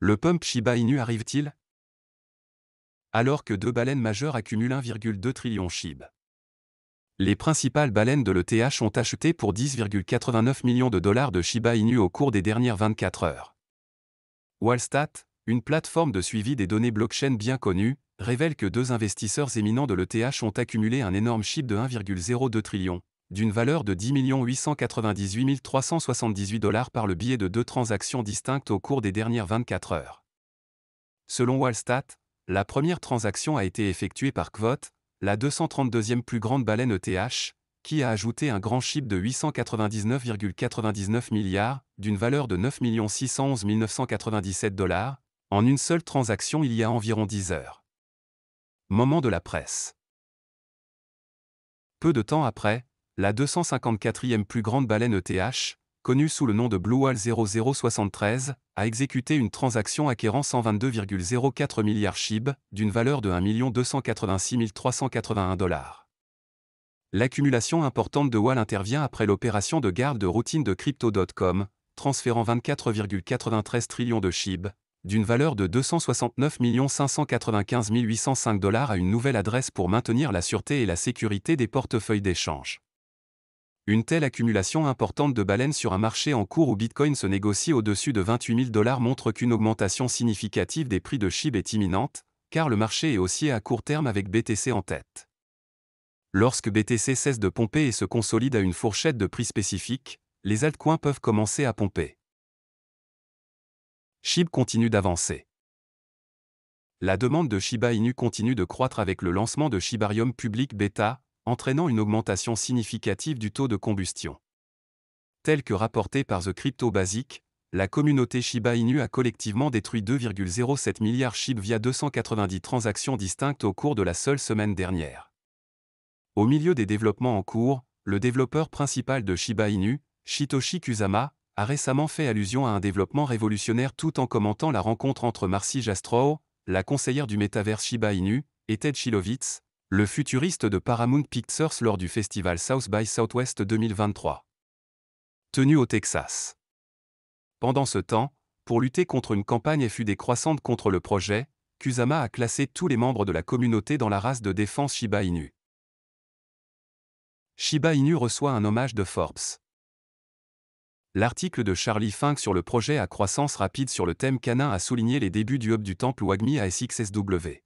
Le pump Shiba Inu arrive-t-il Alors que deux baleines majeures accumulent 1,2 trillion SHIB. Les principales baleines de l'ETH ont acheté pour 10,89 millions de dollars de Shiba Inu au cours des dernières 24 heures. Wallstat, une plateforme de suivi des données blockchain bien connue, révèle que deux investisseurs éminents de l'ETH ont accumulé un énorme chip de 1,02 trillion, d'une valeur de 10 898 378 dollars par le biais de deux transactions distinctes au cours des dernières 24 heures. Selon Wallstat, la première transaction a été effectuée par Kvot, la 232e plus grande baleine ETH, qui a ajouté un grand chip de 899,99 milliards, d'une valeur de 9 611 997 dollars, en une seule transaction il y a environ 10 heures. Moment de la presse. Peu de temps après, la 254e plus grande baleine ETH, connue sous le nom de Blue 0073, a exécuté une transaction acquérant 122,04 milliards SHIB, d'une valeur de 1 286 381 dollars. L'accumulation importante de Wall intervient après l'opération de garde de routine de Crypto.com, transférant 24,93 trillions de SHIB, d'une valeur de 269 595 805 dollars à une nouvelle adresse pour maintenir la sûreté et la sécurité des portefeuilles d'échange. Une telle accumulation importante de baleines sur un marché en cours où Bitcoin se négocie au-dessus de 28 000 dollars montre qu'une augmentation significative des prix de SHIB est imminente, car le marché est haussier à court terme avec BTC en tête. Lorsque BTC cesse de pomper et se consolide à une fourchette de prix spécifique, les altcoins peuvent commencer à pomper. SHIB continue d'avancer. La demande de Shiba Inu continue de croître avec le lancement de Shibarium Public Beta, entraînant une augmentation significative du taux de combustion. Tel que rapporté par The Crypto Basic, la communauté Shiba Inu a collectivement détruit 2,07 milliards SHIB via 290 transactions distinctes au cours de la seule semaine dernière. Au milieu des développements en cours, le développeur principal de Shiba Inu, Shitoshi Kusama, a récemment fait allusion à un développement révolutionnaire tout en commentant la rencontre entre Marcy Jastrow, la conseillère du métavers Shiba Inu, et Ted Shilovitz, le futuriste de Paramount Pictures lors du festival South by Southwest 2023. Tenu au Texas. Pendant ce temps, pour lutter contre une campagne fut décroissante contre le projet, Kusama a classé tous les membres de la communauté dans la race de défense Shiba Inu. Shiba Inu reçoit un hommage de Forbes. L'article de Charlie Fink sur le projet à croissance rapide sur le thème canin a souligné les débuts du hub du temple Wagmi à SXSW.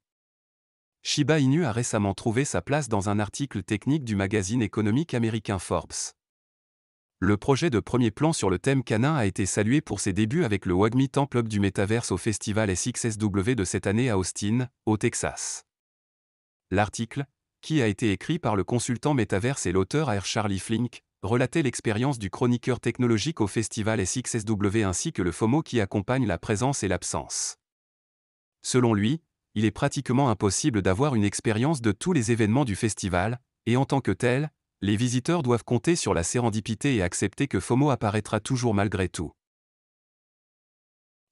Shiba Inu a récemment trouvé sa place dans un article technique du magazine économique américain Forbes. Le projet de premier plan sur le thème canin a été salué pour ses débuts avec le Wagmi Temple Club du Metaverse au festival SXSW de cette année à Austin, au Texas. L'article, qui a été écrit par le consultant Metaverse et l'auteur R. Charlie Flink, relatait l'expérience du chroniqueur technologique au festival SXSW ainsi que le FOMO qui accompagne la présence et l'absence. Selon lui, il est pratiquement impossible d'avoir une expérience de tous les événements du festival, et en tant que tel, les visiteurs doivent compter sur la sérendipité et accepter que FOMO apparaîtra toujours malgré tout.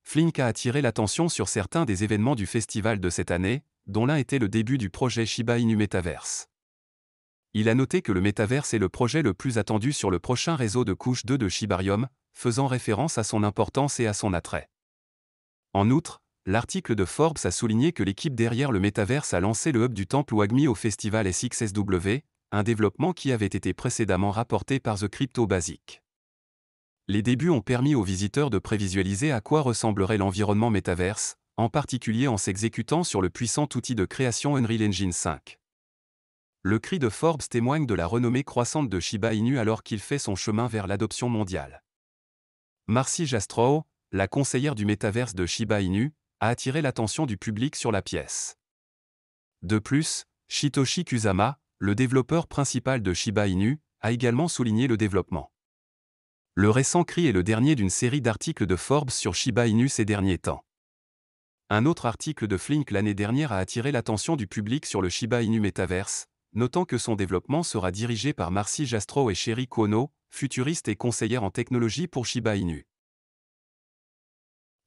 Flink a attiré l'attention sur certains des événements du festival de cette année, dont l'un était le début du projet Shiba Inu Metaverse. Il a noté que le Metaverse est le projet le plus attendu sur le prochain réseau de couches 2 de Shibarium, faisant référence à son importance et à son attrait. En outre, l'article de Forbes a souligné que l'équipe derrière le métaverse a lancé le hub du temple Wagmi au festival SXSW, un développement qui avait été précédemment rapporté par The Crypto Basic. Les débuts ont permis aux visiteurs de prévisualiser à quoi ressemblerait l'environnement métaverse, en particulier en s'exécutant sur le puissant outil de création Unreal Engine 5. Le cri de Forbes témoigne de la renommée croissante de Shiba Inu alors qu'il fait son chemin vers l'adoption mondiale. Marcy Jastrow, la conseillère du métaverse de Shiba Inu, a attiré l'attention du public sur la pièce. De plus, Shitoshi Kusama, le développeur principal de Shiba Inu, a également souligné le développement. Le récent cri est le dernier d'une série d'articles de Forbes sur Shiba Inu ces derniers temps. Un autre article de Flink l'année dernière a attiré l'attention du public sur le Shiba Inu Metaverse, notant que son développement sera dirigé par Marcy Jastrow et Sherry Kono, futuriste et conseillère en technologie pour Shiba Inu.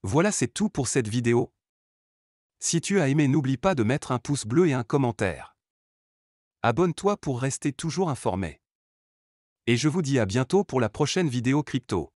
Voilà c'est tout pour cette vidéo. Si tu as aimé n'oublie pas de mettre un pouce bleu et un commentaire. Abonne-toi pour rester toujours informé. Et je vous dis à bientôt pour la prochaine vidéo crypto.